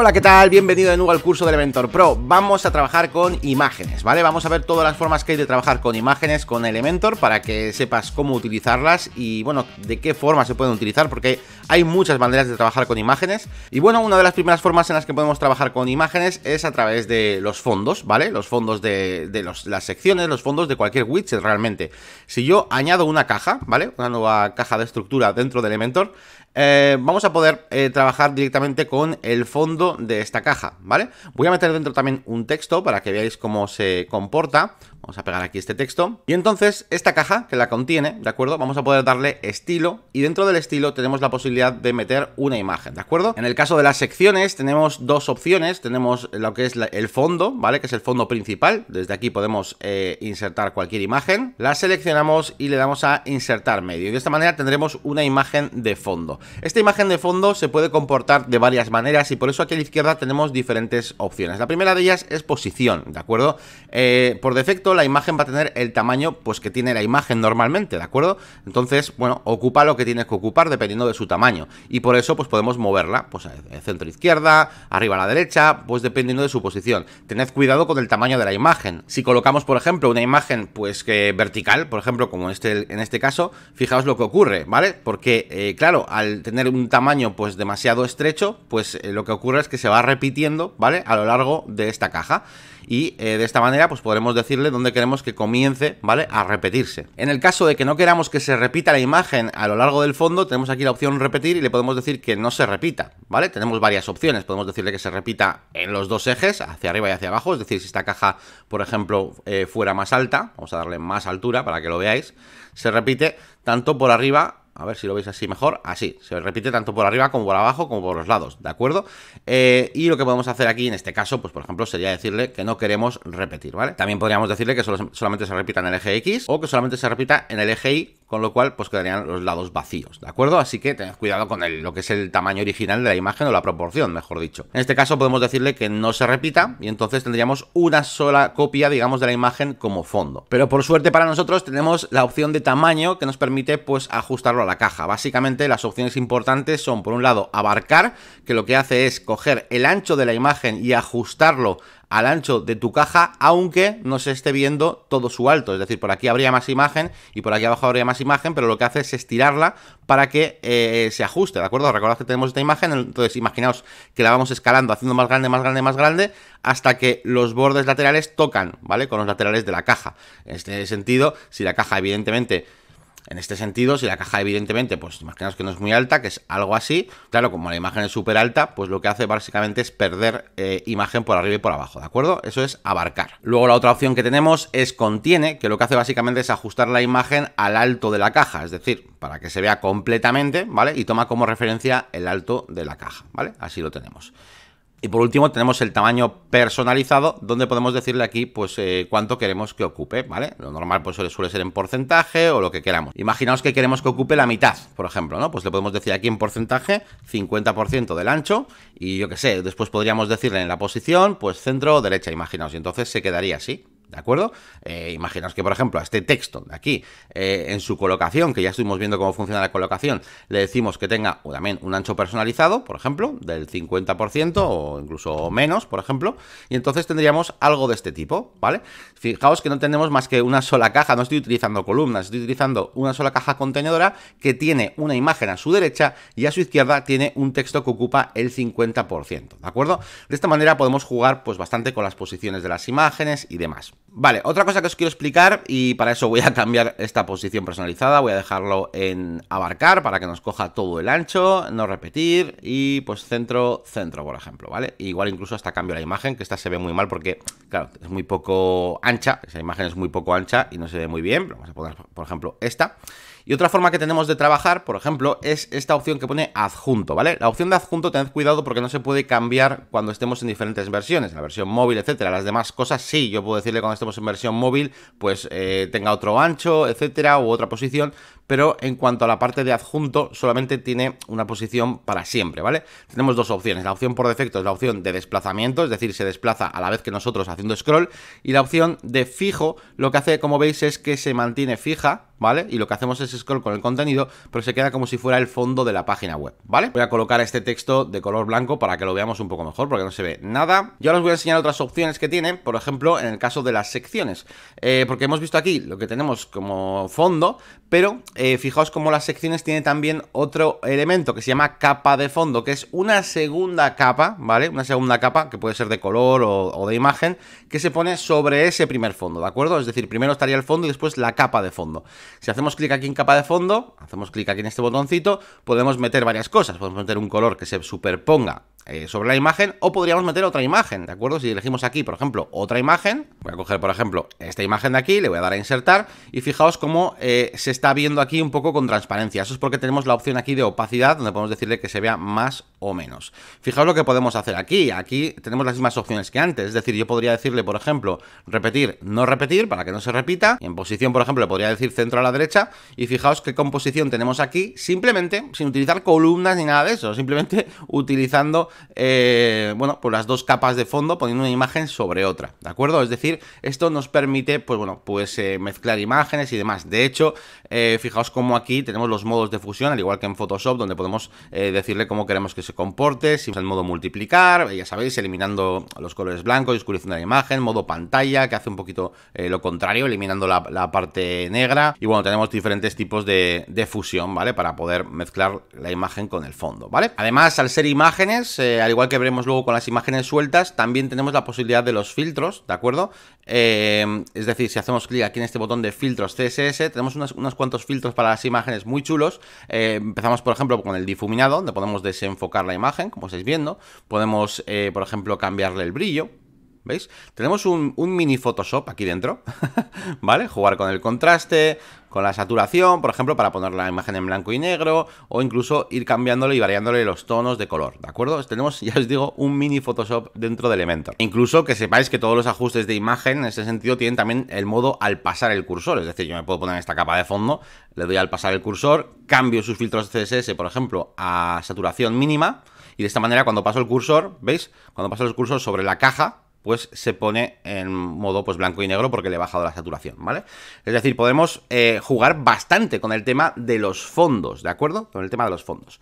Hola, ¿qué tal? Bienvenido de nuevo al curso de Elementor Pro. Vamos a trabajar con imágenes, ¿vale? Vamos a ver todas las formas que hay de trabajar con imágenes con Elementor para que sepas cómo utilizarlas y, bueno, de qué forma se pueden utilizar porque hay muchas maneras de trabajar con imágenes. Y, bueno, una de las primeras formas en las que podemos trabajar con imágenes es a través de los fondos, ¿vale? Los fondos de, las secciones, los fondos de cualquier widget realmente. Si yo añado una caja, ¿vale? Una nueva caja de estructura dentro de Elementor, eh, vamos a poder eh, trabajar directamente con el fondo de esta caja, ¿vale? Voy a meter dentro también un texto para que veáis cómo se comporta. Vamos a pegar aquí este texto. Y entonces esta caja que la contiene, ¿de acuerdo? Vamos a poder darle estilo y dentro del estilo tenemos la posibilidad de meter una imagen, ¿de acuerdo? En el caso de las secciones tenemos dos opciones. Tenemos lo que es el fondo, ¿vale? Que es el fondo principal. Desde aquí podemos eh, insertar cualquier imagen. La seleccionamos y le damos a insertar medio. Y de esta manera tendremos una imagen de fondo. Esta imagen de fondo se puede comportar de varias maneras y por eso aquí a la izquierda tenemos diferentes opciones. La primera de ellas es posición, ¿de acuerdo? Eh, por defecto la imagen va a tener el tamaño pues que tiene la imagen normalmente, ¿de acuerdo? Entonces, bueno, ocupa lo que tiene que ocupar dependiendo de su tamaño. Y por eso pues podemos moverla, pues centro izquierda, arriba a la derecha, pues dependiendo de su posición. Tened cuidado con el tamaño de la imagen. Si colocamos, por ejemplo, una imagen pues que vertical, por ejemplo, como este, en este caso, fijaos lo que ocurre, ¿vale? Porque, eh, claro, al tener un tamaño pues demasiado estrecho, pues eh, lo que ocurre es que se va repitiendo, ¿vale? A lo largo de esta caja y eh, de esta manera pues podremos decirle dónde queremos que comience, ¿vale? A repetirse. En el caso de que no queramos que se repita la imagen a lo largo del fondo, tenemos aquí la opción repetir y le podemos decir que no se repita, ¿vale? Tenemos varias opciones, podemos decirle que se repita en los dos ejes, hacia arriba y hacia abajo, es decir, si esta caja, por ejemplo, eh, fuera más alta, vamos a darle más altura para que lo veáis, se repite tanto por arriba a ver si lo veis así mejor. Así, se repite tanto por arriba como por abajo como por los lados, ¿de acuerdo? Eh, y lo que podemos hacer aquí en este caso, pues por ejemplo, sería decirle que no queremos repetir, ¿vale? También podríamos decirle que solamente se repita en el eje X o que solamente se repita en el eje Y con lo cual pues quedarían los lados vacíos, ¿de acuerdo? Así que tened cuidado con lo que es el tamaño original de la imagen o la proporción, mejor dicho. En este caso podemos decirle que no se repita y entonces tendríamos una sola copia, digamos, de la imagen como fondo. Pero por suerte para nosotros tenemos la opción de tamaño que nos permite pues ajustarlo a la caja. Básicamente las opciones importantes son por un lado abarcar, que lo que hace es coger el ancho de la imagen y ajustarlo al ancho de tu caja, aunque no se esté viendo todo su alto. Es decir, por aquí habría más imagen y por aquí abajo habría más imagen, pero lo que hace es estirarla para que eh, se ajuste, ¿de acuerdo? Recordad que tenemos esta imagen, entonces imaginaos que la vamos escalando, haciendo más grande, más grande, más grande, hasta que los bordes laterales tocan, ¿vale? Con los laterales de la caja. En este sentido, si la caja evidentemente en este sentido, si la caja evidentemente, pues imaginaos que no es muy alta, que es algo así, claro, como la imagen es súper alta, pues lo que hace básicamente es perder eh, imagen por arriba y por abajo, ¿de acuerdo? Eso es abarcar. Luego la otra opción que tenemos es contiene, que lo que hace básicamente es ajustar la imagen al alto de la caja, es decir, para que se vea completamente, ¿vale? Y toma como referencia el alto de la caja, ¿vale? Así lo tenemos. Y por último tenemos el tamaño personalizado, donde podemos decirle aquí pues eh, cuánto queremos que ocupe, ¿vale? Lo normal pues suele ser en porcentaje o lo que queramos. Imaginaos que queremos que ocupe la mitad, por ejemplo, ¿no? Pues le podemos decir aquí en porcentaje 50% del ancho y yo qué sé, después podríamos decirle en la posición pues centro o derecha, imaginaos, y entonces se quedaría así. ¿De acuerdo? Eh, imaginaos que, por ejemplo, a este texto de aquí, eh, en su colocación, que ya estuvimos viendo cómo funciona la colocación, le decimos que tenga o también un ancho personalizado, por ejemplo, del 50% o incluso menos, por ejemplo, y entonces tendríamos algo de este tipo, ¿vale? Fijaos que no tenemos más que una sola caja, no estoy utilizando columnas, estoy utilizando una sola caja contenedora que tiene una imagen a su derecha y a su izquierda tiene un texto que ocupa el 50%, ¿de acuerdo? De esta manera podemos jugar pues bastante con las posiciones de las imágenes y demás. Vale, otra cosa que os quiero explicar y para eso voy a cambiar esta posición personalizada, voy a dejarlo en abarcar para que nos coja todo el ancho, no repetir y pues centro, centro por ejemplo, ¿vale? Igual incluso hasta cambio la imagen, que esta se ve muy mal porque, claro, es muy poco ancha, esa imagen es muy poco ancha y no se ve muy bien, vamos a poner por ejemplo esta. Y otra forma que tenemos de trabajar, por ejemplo, es esta opción que pone adjunto, ¿vale? La opción de adjunto, tened cuidado porque no se puede cambiar cuando estemos en diferentes versiones, la versión móvil, etcétera. Las demás cosas sí, yo puedo decirle con cuando estemos en versión móvil, pues eh, tenga otro ancho, etcétera, u otra posición, pero en cuanto a la parte de adjunto, solamente tiene una posición para siempre, ¿vale? Tenemos dos opciones. La opción por defecto es la opción de desplazamiento, es decir, se desplaza a la vez que nosotros haciendo scroll, y la opción de fijo, lo que hace, como veis, es que se mantiene fija ¿vale? Y lo que hacemos es scroll con el contenido, pero se queda como si fuera el fondo de la página web, ¿vale? Voy a colocar este texto de color blanco para que lo veamos un poco mejor, porque no se ve nada. Yo ahora os voy a enseñar otras opciones que tiene por ejemplo, en el caso de las secciones, eh, porque hemos visto aquí lo que tenemos como fondo, pero eh, fijaos cómo las secciones tiene también otro elemento que se llama capa de fondo, que es una segunda capa, ¿vale? Una segunda capa que puede ser de color o, o de imagen, que se pone sobre ese primer fondo, ¿de acuerdo? Es decir, primero estaría el fondo y después la capa de fondo. Si hacemos clic aquí en capa de fondo, hacemos clic aquí en este botoncito, podemos meter varias cosas. Podemos meter un color que se superponga eh, sobre la imagen o podríamos meter otra imagen, ¿de acuerdo? Si elegimos aquí, por ejemplo, otra imagen, voy a coger, por ejemplo, esta imagen de aquí, le voy a dar a insertar y fijaos cómo eh, se está viendo aquí un poco con transparencia. Eso es porque tenemos la opción aquí de opacidad, donde podemos decirle que se vea más o menos. Fijaos lo que podemos hacer aquí. Aquí tenemos las mismas opciones que antes, es decir, yo podría decirle, por ejemplo, repetir, no repetir, para que no se repita. en posición, por ejemplo, le podría decir centro a la derecha y fijaos qué composición tenemos aquí, simplemente sin utilizar columnas ni nada de eso, simplemente utilizando eh, bueno, pues las dos capas de fondo poniendo una imagen sobre otra, ¿de acuerdo? Es decir, esto nos permite, pues bueno, pues eh, mezclar imágenes y demás. De hecho, eh, fijaos como aquí tenemos los modos de fusión, al igual que en Photoshop, donde podemos decirle cómo queremos que se comporte, si es el modo multiplicar, ya sabéis, eliminando los colores blancos y oscureciendo la imagen, modo pantalla, que hace un poquito lo contrario, eliminando la, parte negra. Y bueno, tenemos diferentes tipos de, de fusión, ¿vale? Para poder mezclar la imagen con el fondo, ¿vale? Además, al ser imágenes, eh, al igual que veremos luego con las imágenes sueltas, también tenemos la posibilidad de los filtros, ¿de acuerdo? Eh, es decir, si hacemos clic aquí en este botón de filtros CSS, tenemos unos, cuantos filtros para las imágenes muy chulos. Eh, empezamos, por ejemplo, con el difuminado, donde podemos desenfocar la imagen, como estáis viendo. Podemos, por ejemplo, cambiarle el brillo, ¿Veis? Tenemos un, mini Photoshop aquí dentro, ¿vale? Jugar con el contraste, con la saturación, por ejemplo, para poner la imagen en blanco y negro, o incluso ir cambiándole y variándole los tonos de color, ¿de acuerdo? Tenemos, ya os digo, un mini Photoshop dentro de Elementor. Incluso que sepáis que todos los ajustes de imagen, en ese sentido, tienen también el modo al pasar el cursor, es decir, yo me puedo poner esta capa de fondo, le doy al pasar el cursor, cambio sus filtros CSS, por ejemplo, a saturación mínima, y de esta manera cuando paso el cursor, ¿veis? Cuando paso el cursor sobre la caja, pues se pone en modo pues blanco y negro porque le he bajado la saturación, ¿vale? Es decir, podemos eh, jugar bastante con el tema de los fondos, ¿de acuerdo? Con el tema de los fondos.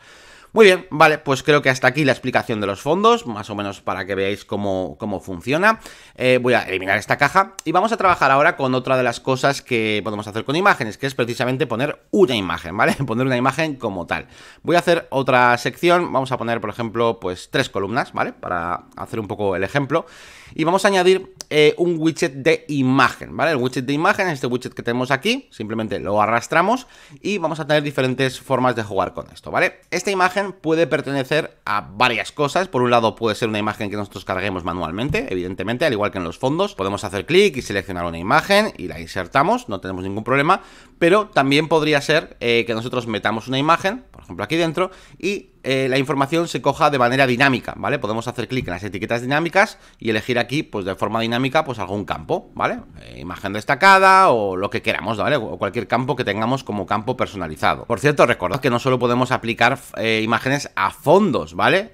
Muy bien, vale, pues creo que hasta aquí la explicación de los fondos, más o menos para que veáis cómo, funciona. Eh, voy a eliminar esta caja y vamos a trabajar ahora con otra de las cosas que podemos hacer con imágenes, que es precisamente poner una imagen, ¿vale? Poner una imagen como tal. Voy a hacer otra sección, vamos a poner, por ejemplo, pues tres columnas, ¿vale? Para hacer un poco el ejemplo. Y vamos a añadir eh, un widget de imagen, ¿vale? El widget de imagen es este widget que tenemos aquí, simplemente lo arrastramos y vamos a tener diferentes formas de jugar con esto, ¿vale? Esta imagen puede pertenecer a varias cosas, por un lado puede ser una imagen que nosotros carguemos manualmente, evidentemente, al igual que en los fondos, podemos hacer clic y seleccionar una imagen y la insertamos, no tenemos ningún problema, pero también podría ser eh, que nosotros metamos una imagen, ejemplo, aquí dentro, y eh, la información se coja de manera dinámica, ¿vale? Podemos hacer clic en las etiquetas dinámicas y elegir aquí, pues de forma dinámica, pues algún campo, ¿vale? Eh, imagen destacada o lo que queramos, ¿vale? O cualquier campo que tengamos como campo personalizado. Por cierto, recordad que no solo podemos aplicar eh, imágenes a fondos, ¿vale?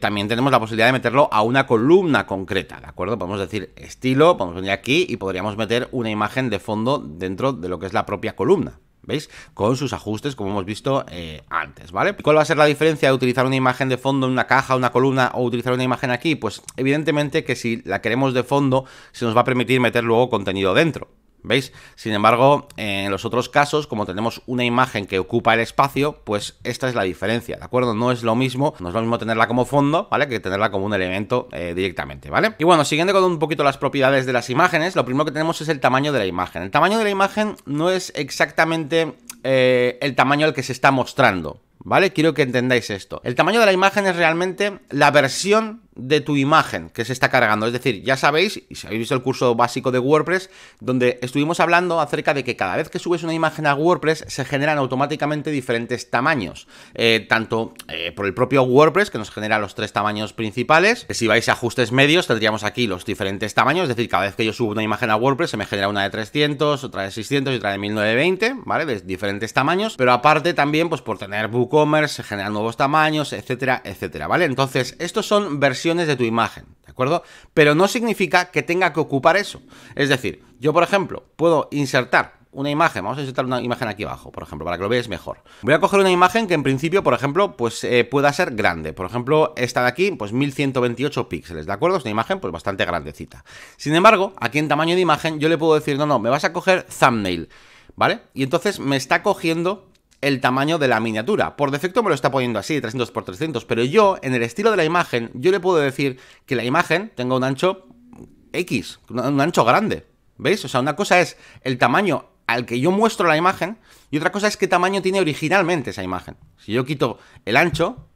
también tenemos la posibilidad de meterlo a una columna concreta, ¿de acuerdo? Podemos decir estilo, podemos venir aquí y podríamos meter una imagen de fondo dentro de lo que es la propia columna, ¿veis? Con sus ajustes, como hemos visto eh, antes, ¿vale? ¿Cuál va a ser la diferencia de utilizar una imagen de fondo en una caja, una columna o utilizar una imagen aquí? Pues evidentemente que si la queremos de fondo, se nos va a permitir meter luego contenido dentro, ¿Veis? Sin embargo, en los otros casos, como tenemos una imagen que ocupa el espacio, pues esta es la diferencia, ¿de acuerdo? No es lo mismo, no es lo mismo tenerla como fondo, ¿vale? Que tenerla como un elemento eh, directamente, ¿vale? Y bueno, siguiendo con un poquito las propiedades de las imágenes, lo primero que tenemos es el tamaño de la imagen. El tamaño de la imagen no es exactamente eh, el tamaño al que se está mostrando, ¿vale? Quiero que entendáis esto. El tamaño de la imagen es realmente la versión de tu imagen que se está cargando. Es decir, ya sabéis, y si habéis visto el curso básico de WordPress, donde estuvimos hablando acerca de que cada vez que subes una imagen a WordPress se generan automáticamente diferentes tamaños. Eh, tanto eh, por el propio WordPress, que nos genera los tres tamaños principales. Que si vais a ajustes medios, tendríamos aquí los diferentes tamaños. Es decir, cada vez que yo subo una imagen a WordPress se me genera una de 300, otra de 600 y otra de 1920, ¿vale? De diferentes tamaños. Pero aparte también, pues por tener WooCommerce se generan nuevos tamaños, etcétera, etcétera, ¿vale? Entonces, estos son versiones de tu imagen, ¿de acuerdo? Pero no significa que tenga que ocupar eso. Es decir, yo, por ejemplo, puedo insertar una imagen, vamos a insertar una imagen aquí abajo, por ejemplo, para que lo veáis mejor. Voy a coger una imagen que en principio, por ejemplo, pues eh, pueda ser grande. Por ejemplo, esta de aquí, pues 1128 píxeles, ¿de acuerdo? Es una imagen pues bastante grandecita. Sin embargo, aquí en tamaño de imagen yo le puedo decir, no, no, me vas a coger thumbnail, ¿vale? Y entonces me está cogiendo el tamaño de la miniatura. Por defecto me lo está poniendo así, 300x300, pero yo, en el estilo de la imagen, yo le puedo decir que la imagen tenga un ancho X, un ancho grande. ¿Veis? O sea, una cosa es el tamaño al que yo muestro la imagen y otra cosa es qué tamaño tiene originalmente esa imagen. Si yo quito el ancho,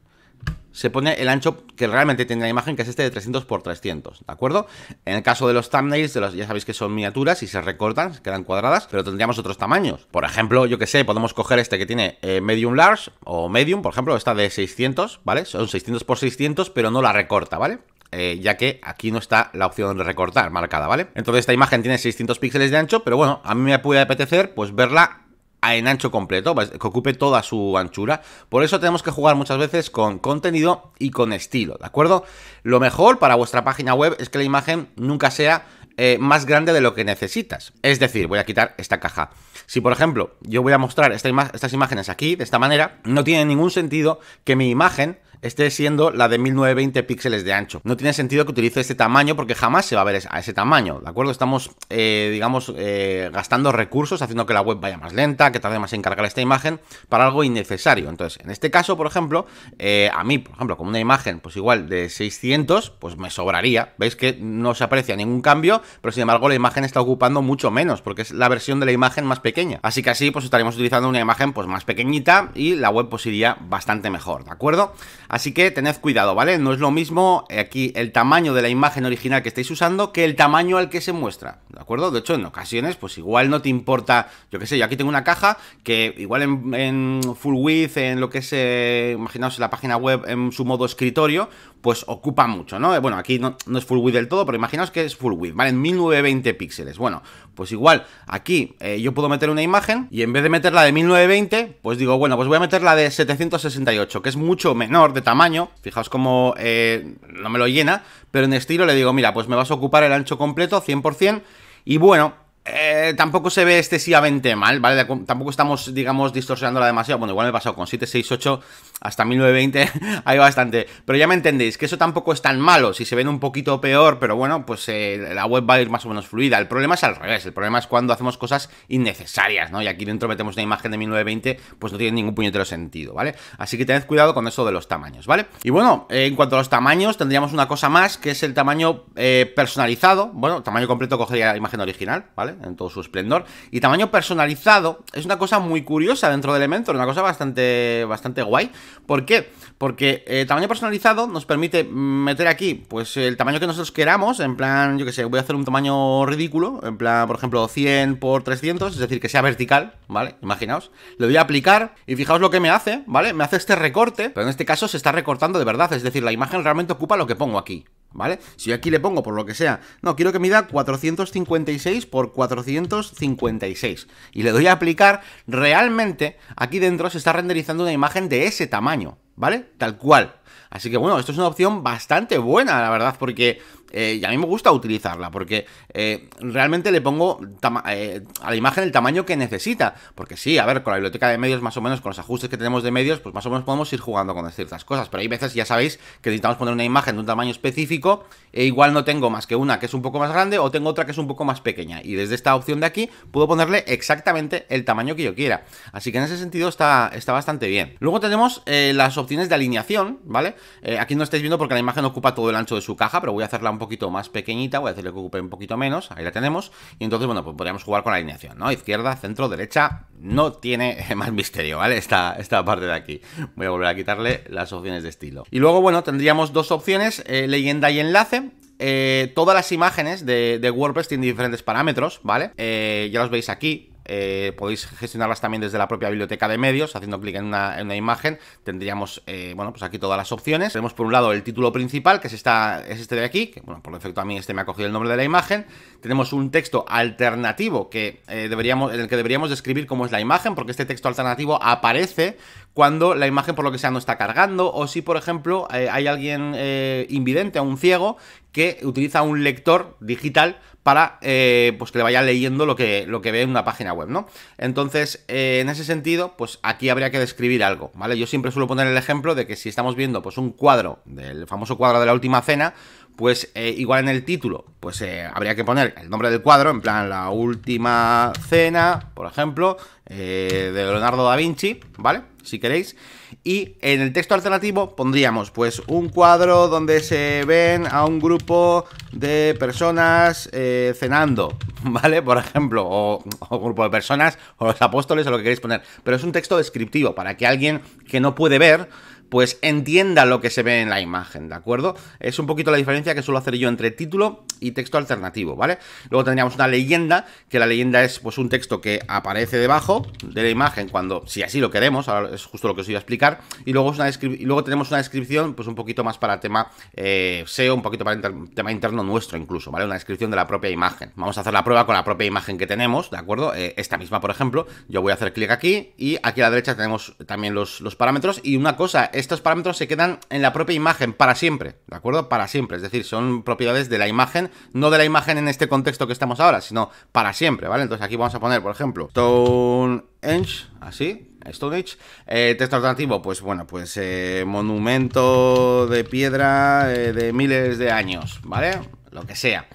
se pone el ancho que realmente tiene la imagen, que es este de 300 x 300, ¿de acuerdo? En el caso de los thumbnails, de los, ya sabéis que son miniaturas y se recortan, quedan cuadradas, pero tendríamos otros tamaños. Por ejemplo, yo que sé, podemos coger este que tiene eh, medium large o medium, por ejemplo, esta de 600, ¿vale? Son 600 x 600, pero no la recorta, ¿vale? Eh, ya que aquí no está la opción de recortar marcada, ¿vale? Entonces esta imagen tiene 600 píxeles de ancho, pero bueno, a mí me puede apetecer pues verla en ancho completo, que ocupe toda su anchura. Por eso tenemos que jugar muchas veces con contenido y con estilo, ¿de acuerdo? Lo mejor para vuestra página web es que la imagen nunca sea eh, más grande de lo que necesitas. Es decir, voy a quitar esta caja. Si, por ejemplo, yo voy a mostrar estas imágenes aquí, de esta manera, no tiene ningún sentido que mi imagen esté siendo la de 1920 píxeles de ancho. No tiene sentido que utilice este tamaño porque jamás se va a ver a ese tamaño, ¿de acuerdo? Estamos, eh, digamos, eh, gastando recursos, haciendo que la web vaya más lenta, que tarde más en cargar esta imagen, para algo innecesario. Entonces, en este caso, por ejemplo, eh, a mí, por ejemplo, con una imagen, pues igual de 600, pues me sobraría. ¿Veis que no se aprecia ningún cambio? Pero sin embargo, la imagen está ocupando mucho menos, porque es la versión de la imagen más pequeña. Así que así, pues estaremos utilizando una imagen, pues más pequeñita y la web, pues iría bastante mejor, ¿de acuerdo? Así que tened cuidado, ¿vale? No es lo mismo eh, aquí el tamaño de la imagen original que estáis usando que el tamaño al que se muestra, ¿de acuerdo? De hecho, en ocasiones, pues igual no te importa, yo qué sé, yo aquí tengo una caja que igual en, full width, en lo que es, eh, imaginaos la página web en su modo escritorio, pues ocupa mucho, ¿no? Eh, bueno, aquí no, es full width del todo, pero imaginaos que es full width, ¿vale? En 1920 píxeles. Bueno, pues igual aquí yo puedo meter una imagen y en vez de meterla de 1920, pues digo, bueno, pues voy a meterla de 768, que es mucho menor de tamaño, fijaos cómo eh, no me lo llena, pero en estilo le digo, mira, pues me vas a ocupar el ancho completo 100%, y bueno, eh, tampoco se ve excesivamente mal, ¿vale? Tampoco estamos, digamos, distorsionándola demasiado. Bueno, igual me he pasado con 7, 6, 8 hasta 1920, hay bastante. Pero ya me entendéis, que eso tampoco es tan malo. Si se ven un poquito peor, pero bueno, pues eh, la web va a ir más o menos fluida. El problema es al revés, el problema es cuando hacemos cosas innecesarias, ¿no? Y aquí dentro metemos una imagen de 1920, pues no tiene ningún puñetero sentido, ¿vale? Así que tened cuidado con eso de los tamaños, ¿vale? Y bueno, eh, en cuanto a los tamaños, tendríamos una cosa más, que es el tamaño personalizado. Bueno, tamaño completo cogería la imagen original, ¿vale? En todo su esplendor. Y tamaño personalizado es una cosa muy curiosa dentro de Elementor, una cosa bastante, bastante guay. ¿Por qué? Porque eh, tamaño personalizado nos permite meter aquí, pues, el tamaño que nosotros queramos, en plan, yo que sé, voy a hacer un tamaño ridículo, en plan, por ejemplo, 100 por 300, es decir, que sea vertical, ¿vale? Imaginaos. Le voy a aplicar y fijaos lo que me hace, ¿vale? Me hace este recorte, pero en este caso se está recortando de verdad, es decir, la imagen realmente ocupa lo que pongo aquí, ¿Vale? Si yo aquí le pongo por lo que sea, no, quiero que mida 456 por 456 y le doy a aplicar, realmente aquí dentro se está renderizando una imagen de ese tamaño, ¿vale? Tal cual. Así que bueno, esto es una opción bastante buena, la verdad, porque eh, y a mí me gusta utilizarla porque eh, realmente le pongo eh, a la imagen el tamaño que necesita. Porque sí, a ver, con la biblioteca de medios más o menos, con los ajustes que tenemos de medios, pues más o menos podemos ir jugando con ciertas cosas. Pero hay veces, ya sabéis, que necesitamos poner una imagen de un tamaño específico e igual no tengo más que una que es un poco más grande o tengo otra que es un poco más pequeña. Y desde esta opción de aquí puedo ponerle exactamente el tamaño que yo quiera. Así que en ese sentido está, está bastante bien. Luego tenemos las opciones de alineación, ¿vale? aquí no estáis viendo porque la imagen ocupa todo el ancho de su caja, pero voy a hacerla un poquito más pequeñita, voy a decirle que ocupe un poquito menos, ahí la tenemos, y entonces, bueno, pues podríamos jugar con la alineación, ¿no? Izquierda, centro, derecha, no tiene más misterio, ¿vale? Esta, esta parte de aquí. Voy a volver a quitarle las opciones de estilo. Y luego, bueno, tendríamos dos opciones, eh, leyenda y enlace, eh, todas las imágenes de, WordPress tienen diferentes parámetros, ¿vale? Eh, ya los veis aquí. Eh, podéis gestionarlas también desde la propia biblioteca de medios, haciendo clic en una, imagen, tendríamos, eh, bueno, pues aquí todas las opciones. Tenemos por un lado el título principal, que es, es este de aquí, que bueno, por defecto a mí este me ha cogido el nombre de la imagen. Tenemos un texto alternativo que, eh, deberíamos, en el que deberíamos describir cómo es la imagen, porque este texto alternativo aparece cuando la imagen por lo que sea no está cargando, o si por ejemplo hay alguien invidente o un ciego que utiliza un lector digital para eh, pues que le vaya leyendo lo que, lo que ve en una página web, ¿no? Entonces, eh, en ese sentido, pues aquí habría que describir algo, ¿vale? Yo siempre suelo poner el ejemplo de que si estamos viendo pues un cuadro, del famoso cuadro de la última cena, pues eh, igual en el título, pues eh, habría que poner el nombre del cuadro, en plan la última cena, por ejemplo, eh, de Leonardo da Vinci, ¿vale? Si queréis. Y en el texto alternativo pondríamos pues un cuadro donde se ven a un grupo de personas cenando, ¿vale? Por ejemplo, o, o un grupo de personas, o los apóstoles, o lo que queréis poner. Pero es un texto descriptivo para que alguien que no puede ver pues entienda lo que se ve en la imagen, ¿de acuerdo? Es un poquito la diferencia que suelo hacer yo entre título y texto alternativo, ¿vale? Luego tendríamos una leyenda, que la leyenda es pues un texto que aparece debajo de la imagen cuando, si así lo queremos, ahora es justo lo que os iba a explicar, y luego, es una y luego tenemos una descripción pues un poquito más para tema eh, SEO, un poquito para el tema interno nuestro incluso, ¿vale? Una descripción de la propia imagen. Vamos a hacer la prueba con la propia imagen que tenemos, ¿de acuerdo? Eh, esta misma, por ejemplo, yo voy a hacer clic aquí y aquí a la derecha tenemos también los, los parámetros y una cosa es estos parámetros se quedan en la propia imagen para siempre, ¿de acuerdo? Para siempre, es decir, son propiedades de la imagen, no de la imagen en este contexto que estamos ahora, sino para siempre, ¿vale? Entonces aquí vamos a poner, por ejemplo, Stone así, Stone eh, texto alternativo, pues bueno, pues eh, monumento de piedra eh, de miles de años, ¿vale? Lo que sea.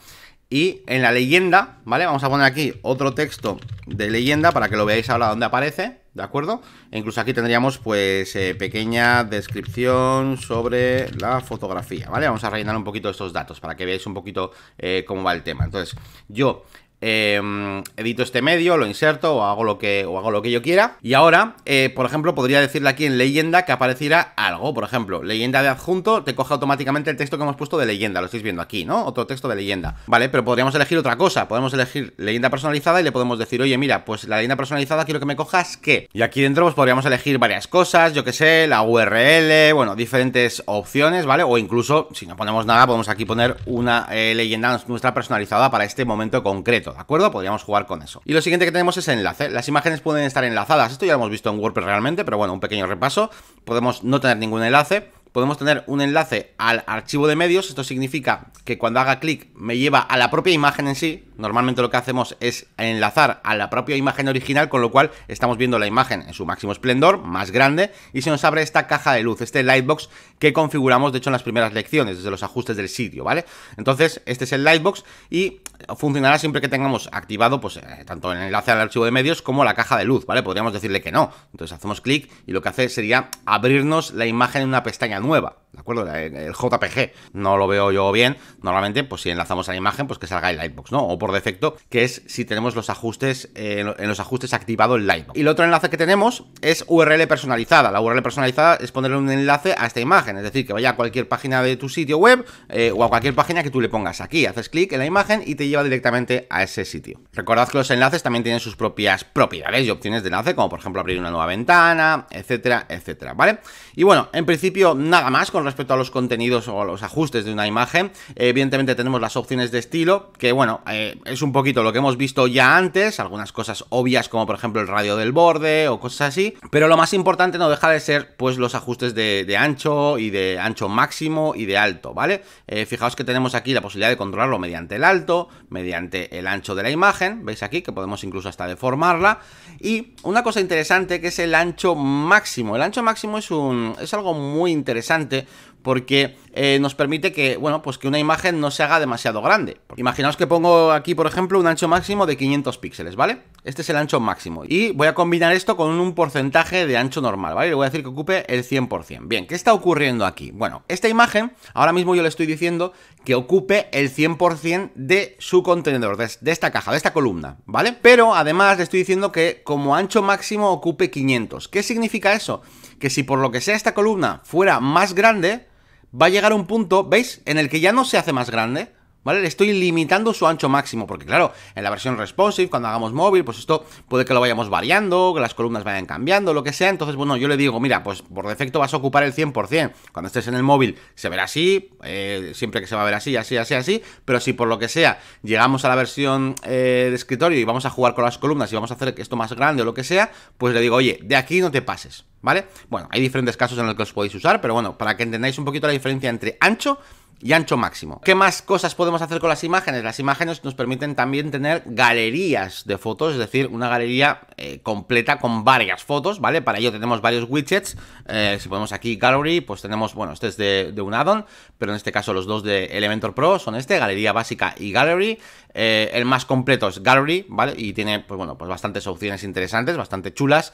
Y en la leyenda, ¿vale? Vamos a poner aquí otro texto de leyenda para que lo veáis ahora donde aparece, ¿de acuerdo? E incluso aquí tendríamos pues eh, pequeña descripción sobre la fotografía, ¿vale? Vamos a rellenar un poquito estos datos para que veáis un poquito eh, cómo va el tema. Entonces, yo Em, edito este medio, lo inserto o hago lo que, hago lo que yo quiera. Y ahora, eh, por ejemplo, podría decirle aquí en leyenda que apareciera algo. Por ejemplo, leyenda de adjunto te coge automáticamente el texto que hemos puesto de leyenda. Lo estáis viendo aquí, ¿no? Otro texto de leyenda. Vale, pero podríamos elegir otra cosa. Podemos elegir leyenda personalizada y le podemos decir, oye, mira, pues la leyenda personalizada quiero que me cojas qué. Y aquí dentro pues, podríamos elegir varias cosas, yo que sé, la URL, bueno, diferentes opciones, ¿vale? O incluso, si no ponemos nada, podemos aquí poner una eh, leyenda nuestra personalizada para este momento concreto. ¿de acuerdo? Podríamos jugar con eso. Y lo siguiente que tenemos es enlace. Las imágenes pueden estar enlazadas. Esto ya lo hemos visto en WordPress realmente, pero bueno, un pequeño repaso. Podemos no tener ningún enlace podemos tener un enlace al archivo de medios. Esto significa que cuando haga clic me lleva a la propia imagen en sí. Normalmente lo que hacemos es enlazar a la propia imagen original, con lo cual estamos viendo la imagen en su máximo esplendor, más grande, y se nos abre esta caja de luz, este lightbox que configuramos, de hecho, en las primeras lecciones, desde los ajustes del sitio, ¿vale? Entonces, este es el Lightbox y funcionará siempre que tengamos activado, pues, eh, tanto el enlace al archivo de medios como la caja de luz, ¿vale? Podríamos decirle que no. Entonces, hacemos clic y lo que hace sería abrirnos la imagen en una pestaña nueva, ¿De acuerdo? Eh, el JPG no lo veo yo bien. Normalmente, pues si enlazamos a la imagen, pues que salga el Lightbox, ¿no? O por defecto, que es si tenemos los ajustes, eh, en los ajustes activado el Lightbox. Y el otro enlace que tenemos es URL personalizada. La URL personalizada es ponerle un enlace a esta imagen, es decir, que vaya a cualquier página de tu sitio web eh, o a cualquier página que tú le pongas aquí. Haces clic en la imagen y te lleva directamente a ese sitio. Recordad que los enlaces también tienen sus propias propiedades y opciones de enlace, como por ejemplo abrir una nueva ventana, etcétera, etcétera, ¿vale? Y bueno, en principio nada más con respecto a los contenidos o a los ajustes de una imagen. Evidentemente tenemos las opciones de estilo, que bueno, eh, es un poquito lo que hemos visto ya antes, algunas cosas obvias como por ejemplo el radio del borde o cosas así, pero lo más importante no deja de ser pues los ajustes de, ancho y de ancho máximo y de alto, ¿vale? Eh, fijaos que tenemos aquí la posibilidad de controlarlo mediante el alto, mediante el ancho de la imagen, veis aquí que podemos incluso hasta deformarla, y una cosa interesante que es el ancho máximo, el ancho máximo es, un, es algo muy interesante porque eh, nos permite que, bueno, pues que una imagen no se haga demasiado grande. Imaginaos que pongo aquí, por ejemplo, un ancho máximo de 500 píxeles, ¿vale? Este es el ancho máximo. Y voy a combinar esto con un porcentaje de ancho normal, ¿vale? Le voy a decir que ocupe el 100%. Bien, ¿qué está ocurriendo aquí? Bueno, esta imagen, ahora mismo yo le estoy diciendo que ocupe el 100% de su contenedor, de esta caja, de esta columna, ¿vale? Pero además le estoy diciendo que como ancho máximo ocupe 500. ¿Qué significa eso? Que si por lo que sea esta columna fuera más grande, va a llegar un punto, ¿veis? En el que ya no se hace más grande. ¿vale? Le estoy limitando su ancho máximo, porque claro, en la versión responsive, cuando hagamos móvil, pues esto puede que lo vayamos variando, que las columnas vayan cambiando, lo que sea. Entonces, bueno, yo le digo, mira, pues por defecto vas a ocupar el 100%. Cuando estés en el móvil se verá así, eh, siempre que se va a ver así, así, así, así. Pero si por lo que sea llegamos a la versión eh, de escritorio y vamos a jugar con las columnas y vamos a hacer esto más grande o lo que sea, pues le digo, oye, de aquí no te pases. ¿Vale? Bueno, hay diferentes casos en los que os podéis usar, pero bueno, para que entendáis un poquito la diferencia entre ancho y ancho máximo. ¿Qué más cosas podemos hacer con las imágenes? Las imágenes nos permiten también tener galerías de fotos, es decir, una galería eh, completa con varias fotos, ¿vale? Para ello tenemos varios widgets. Eh, si ponemos aquí Gallery, pues tenemos, bueno, este es de, un addon pero en este caso los dos de Elementor Pro son este, Galería Básica y Gallery. Eh, el más completo es Gallery, ¿vale? Y tiene, pues bueno, pues bastantes opciones interesantes, bastante chulas.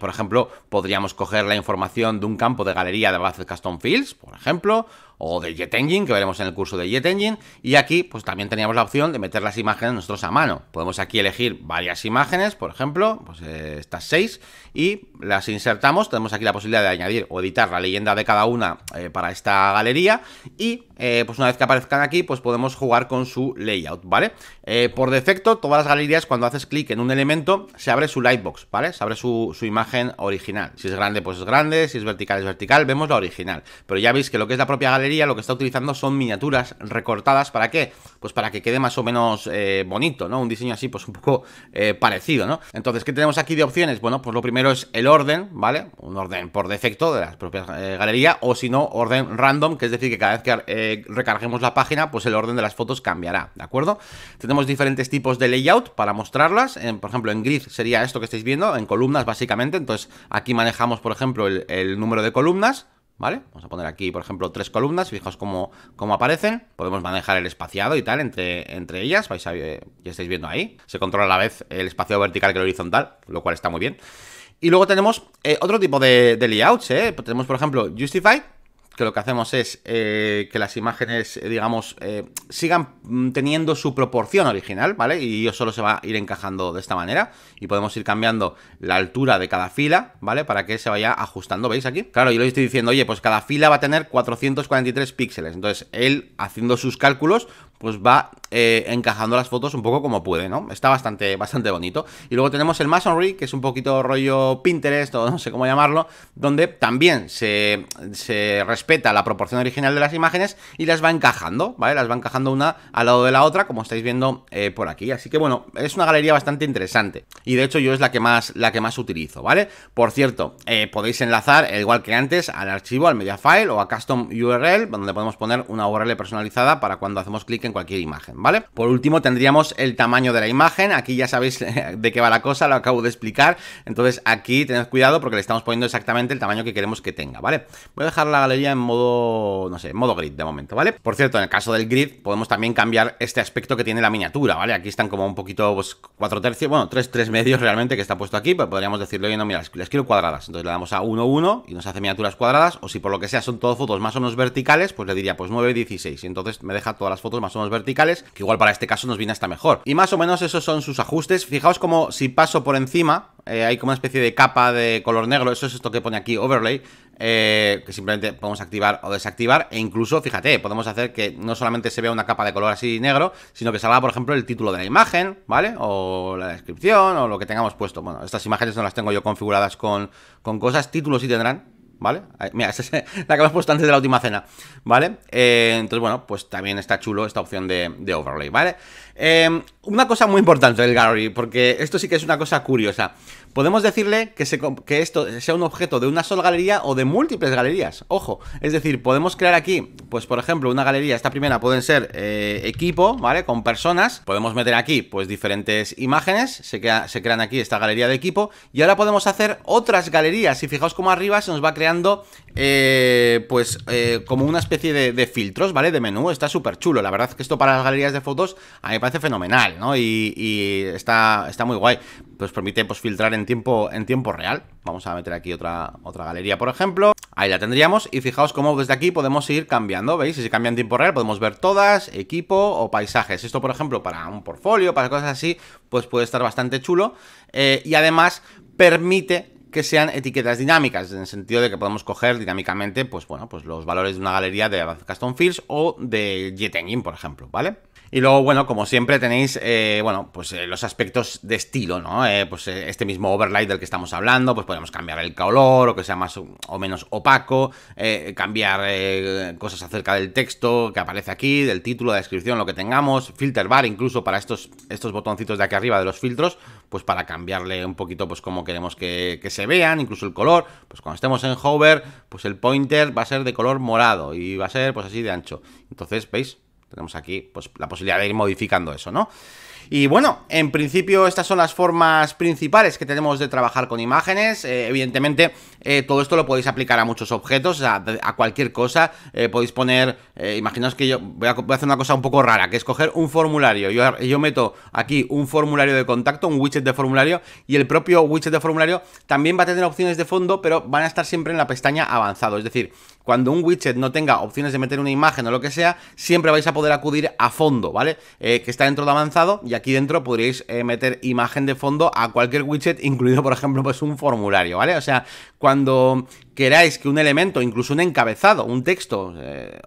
por ejemplo, podríamos coger la información de un campo de galería de Bath Custom Fields, por ejemplo, o de Jet que veremos en el curso de Jet Y aquí, pues también teníamos la opción de meter las imágenes nosotros a mano. Podemos aquí elegir varias imágenes, por ejemplo, pues eh, estas seis, y las insertamos. Tenemos aquí la posibilidad de añadir o editar la leyenda de cada una eh, para esta galería. Y eh, pues una vez que aparezcan aquí, pues podemos jugar con su layout, ¿vale? por defecto, todas las galerías, cuando haces clic en un elemento, se abre su lightbox, ¿vale? Se abre su, su imagen original. Si es grande, pues es grande. Si es vertical, es vertical. Vemos la original. Pero ya veis que lo que es la propia galería lo que está utilizando son miniaturas recortadas. ¿Para qué? Pues para que quede más o menos eh, bonito, ¿no? Un diseño así, pues un poco eh, parecido, ¿no? Entonces, ¿qué tenemos aquí de opciones? Bueno, pues lo primero es el orden, ¿vale? Un orden por defecto de las propias eh, galería o si no, orden random, que es decir, que cada vez que recarguemos la página, pues el orden de las fotos cambiará, ¿de acuerdo? Tenemos diferentes tipos de layout para mostrarlas. por ejemplo, en grid sería esto que estáis viendo, en columnas básicamente. Entonces, aquí manejamos, por ejemplo, el número de columnas, ¿vale? Vamos a poner aquí, por ejemplo, tres columnas, fijaos cómo, cómo aparecen, podemos manejar el espaciado y tal entre, entre ellas, vais ya estáis viendo ahí, se controla a la vez el espaciado vertical que el horizontal, lo cual está muy bien. Y luego tenemos eh, otro tipo de, layouts, eh. Tenemos, por ejemplo, Justify, que lo que hacemos es eh, que las imágenes, eh, digamos, eh, sigan mm, teniendo su proporción original, ¿vale? Y solo se va a ir encajando de esta manera. Y podemos ir cambiando la altura de cada fila, ¿vale? Para que se vaya ajustando, ¿veis aquí? Claro, yo le estoy diciendo, oye, pues cada fila va a tener 443 píxeles. Entonces, él, haciendo sus cálculos, pues va eh, encajando las fotos un poco como puede, ¿no? Está bastante, bastante bonito. Y luego tenemos el Masonry, que es un poquito rollo Pinterest o no sé cómo llamarlo, donde también se, respeta la proporción original de las imágenes y las va encajando, ¿vale? Las va encajando una al lado de la otra, como estáis viendo eh, por aquí. Así que bueno, es una galería bastante interesante. Y de hecho yo es la que más, la que más utilizo, ¿vale? Por cierto, eh, podéis enlazar, igual que antes, al archivo, al media file o a custom URL, donde podemos poner una URL personalizada para cuando hacemos clic en cualquier imagen, ¿vale? Por último tendríamos el tamaño de la imagen, aquí ya sabéis eh, de qué va la cosa, lo acabo de explicar, entonces aquí tened cuidado porque le estamos poniendo exactamente el tamaño que queremos que tenga, ¿vale? Voy a dejar la galería en modo, no sé, modo grid de momento, ¿vale? Por cierto, en el caso del grid podemos también cambiar este aspecto que tiene la miniatura, ¿vale? Aquí están como un poquito, pues, 4 tercios, bueno, 3, 3 medios realmente que está puesto aquí, pero podríamos decirle, oye, no, mira, las quiero cuadradas, entonces le damos a 1, 1 y nos hace miniaturas cuadradas, o si por lo que sea son todas fotos más o menos verticales, pues le diría, pues 9, 16, y entonces me deja todas las fotos más o menos verticales que igual para este caso nos viene hasta mejor. Y más o menos esos son sus ajustes. Fijaos como si paso por encima, eh, hay como una especie de capa de color negro, eso es esto que pone aquí, overlay, eh, que simplemente podemos activar o desactivar, e incluso, fíjate, podemos hacer que no solamente se vea una capa de color así negro, sino que salga, por ejemplo, el título de la imagen, ¿vale? O la descripción, o lo que tengamos puesto. Bueno, estas imágenes no las tengo yo configuradas con, con cosas, títulos sí tendrán, ¿vale? Mira, esa es la que hemos puesto antes de la última cena, ¿vale? Eh, entonces, bueno, pues también está chulo esta opción de, overlay, ¿vale? Eh, una cosa muy importante del gallery, porque esto sí que es una cosa curiosa. Podemos decirle que, esto sea un objeto de una sola galería o de múltiples galerías. Ojo, es decir, podemos crear aquí, pues por ejemplo, una galería, esta primera pueden ser eh, equipo, ¿vale? Con personas. Podemos meter aquí, pues diferentes imágenes. Se, se crean aquí esta galería de equipo. Y ahora podemos hacer otras galerías. Y fijaos cómo arriba se nos va creando eh, pues eh, como una especie de, filtros, ¿vale? De menú, está súper chulo. La verdad es que esto para las galerías de fotos a mí me parece fenomenal, ¿no? Y, está, está muy guay. Pues permite pues, filtrar en tiempo, en tiempo real. Vamos a meter aquí otra, otra galería, por ejemplo. Ahí la tendríamos y fijaos cómo desde aquí podemos ir cambiando, ¿veis? Si se cambia en tiempo real podemos ver todas, equipo o paisajes. Esto, por ejemplo, para un portfolio, para cosas así, pues puede estar bastante chulo. Eh, y además permite que sean etiquetas dinámicas, en el sentido de que podemos coger dinámicamente, pues bueno, pues los valores de una galería de Custom Fields o de Jet por ejemplo, ¿vale? Y luego, bueno, como siempre tenéis, eh, bueno, pues eh, los aspectos de estilo, ¿no? Eh, pues este mismo overlay del que estamos hablando, pues podemos cambiar el color o que sea más o menos opaco, cambiar cosas acerca del texto que aparece aquí, del título, la descripción, lo que tengamos, filter bar incluso para estos, estos botoncitos de aquí arriba de los filtros, pues para cambiarle un poquito, pues como queremos que, que vean, incluso el color, pues cuando estemos en hover, pues el pointer va a ser de color morado y va a ser pues así de ancho. Entonces, ¿veis? Tenemos aquí pues la posibilidad de ir modificando eso, ¿no? Y bueno, en principio estas son las formas principales que tenemos de trabajar con imágenes. Eh, evidentemente eh, todo esto lo podéis aplicar a muchos objetos, a, cualquier cosa. Eh, podéis poner, eh, imaginaos que yo voy a, hacer una cosa un poco rara, que es coger un formulario. Yo, yo meto aquí un formulario de contacto, un widget de formulario, y el propio widget de formulario también va a tener opciones de fondo, pero van a estar siempre en la pestaña avanzado. Es decir, cuando un widget no tenga opciones de meter una imagen o lo que sea, siempre vais a poder acudir a fondo, ¿vale? que está dentro de avanzado y aquí dentro podréis meter imagen de fondo a cualquier widget, incluido, por ejemplo, pues un formulario, ¿vale? O sea, cuando queráis que un elemento, incluso un encabezado, un texto, eh,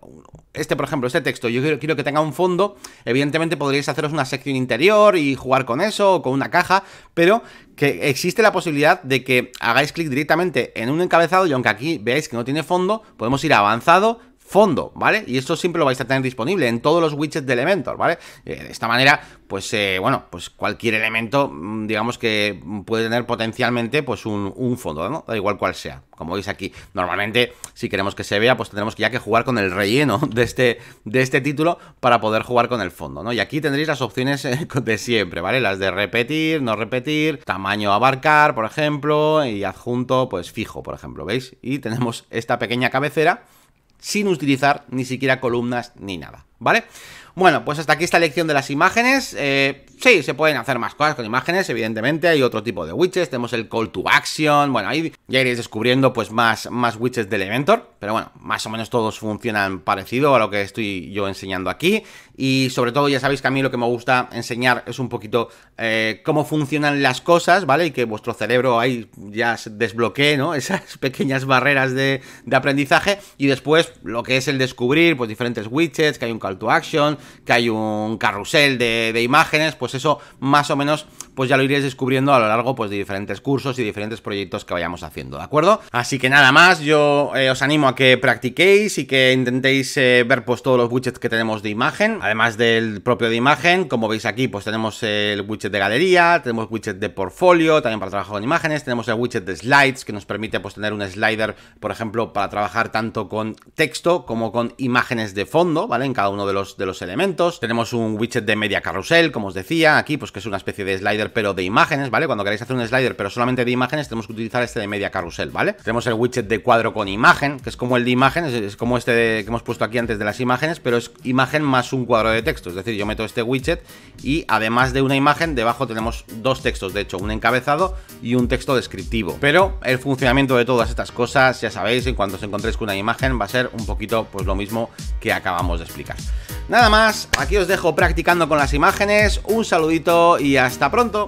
este por ejemplo, este texto, yo quiero, quiero, que tenga un fondo, evidentemente podríais haceros una sección interior y jugar con eso o con una caja, pero que existe la posibilidad de que hagáis clic directamente en un encabezado y aunque aquí veáis que no tiene fondo, podemos ir a avanzado, fondo, ¿vale? Y esto siempre lo vais a tener disponible en todos los widgets de Elementor, ¿vale? Eh, de esta manera, pues, eh, bueno, pues cualquier elemento, mm, digamos que puede tener potencialmente, pues, un, fondo, ¿no? Da igual cual sea, como veis aquí. Normalmente, si queremos que se vea, pues que ya que jugar con el relleno de este, de este título para poder jugar con el fondo, ¿no? Y aquí tendréis las opciones eh, de siempre, ¿vale? Las de repetir, no repetir, tamaño abarcar, por ejemplo, y adjunto, pues, fijo, por ejemplo, ¿veis? Y tenemos esta pequeña cabecera sin utilizar ni siquiera columnas ni nada, ¿vale? Bueno, pues hasta aquí esta lección de las imágenes. Eh, sí, se pueden hacer más cosas con imágenes, evidentemente. Hay otro tipo de widgets, tenemos el call to action. Bueno, ahí ya iréis descubriendo pues más, más widgets del Elementor. Pero bueno, más o menos todos funcionan parecido a lo que estoy yo enseñando aquí. Y sobre todo ya sabéis que a mí lo que me gusta enseñar es un poquito eh, cómo funcionan las cosas, ¿vale? Y que vuestro cerebro ahí ya se desbloquee, ¿no? Esas pequeñas barreras de, de aprendizaje. Y después lo que es el descubrir, pues diferentes widgets, que hay un call to action, que hay un carrusel de, imágenes, pues eso más o menos pues ya lo iréis descubriendo a lo largo pues, de diferentes cursos y diferentes proyectos que vayamos haciendo, ¿de acuerdo? Así que nada más, yo eh, os animo a que practiquéis y que intentéis eh, ver pues todos los widgets que tenemos de imagen, además del propio de imagen, como veis aquí, pues tenemos el widget de galería, tenemos widget de portfolio, también para trabajar con imágenes, tenemos el widget de slides, que nos permite pues tener un slider, por ejemplo, para trabajar tanto con texto como con imágenes de fondo, ¿vale? En cada uno de los, de los elementos. Tenemos un widget de media carrusel, como os decía, aquí pues que es una especie de slider pero de imágenes, ¿vale? Cuando queráis hacer un slider, pero solamente de imágenes, tenemos que utilizar este de media carrusel, ¿vale? Tenemos el widget de cuadro con imagen, que es como el de imágenes, es como este que hemos puesto aquí antes de las imágenes, pero es imagen más un cuadro de texto. Es decir, yo meto este widget y además de una imagen, debajo tenemos dos textos, de hecho, un encabezado y un texto descriptivo. Pero el funcionamiento de todas estas cosas, ya sabéis, en cuanto os encontréis con una imagen, va a ser un poquito pues lo mismo que acabamos de explicar. Nada más, aquí os dejo practicando con las imágenes, un saludito y hasta pronto.